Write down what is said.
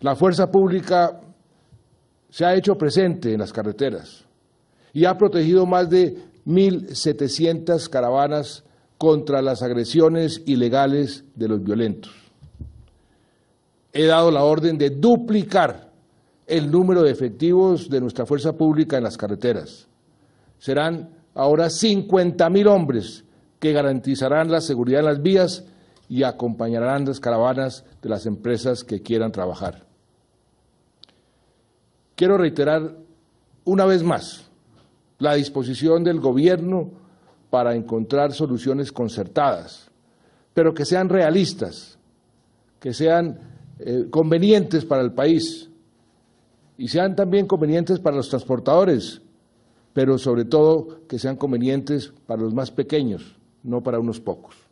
La fuerza pública se ha hecho presente en las carreteras y ha protegido más de 1.700 caravanas contra las agresiones ilegales de los violentos. He dado la orden de duplicar el número de efectivos de nuestra fuerza pública en las carreteras. Serán ahora 50.000 hombres que garantizarán la seguridad en las vías y acompañarán las caravanas de las empresas que quieran trabajar. Quiero reiterar una vez más la disposición del Gobierno para encontrar soluciones concertadas, pero que sean realistas, que sean eh, convenientes para el país y sean también convenientes para los transportadores, pero sobre todo que sean convenientes para los más pequeños, no para unos pocos.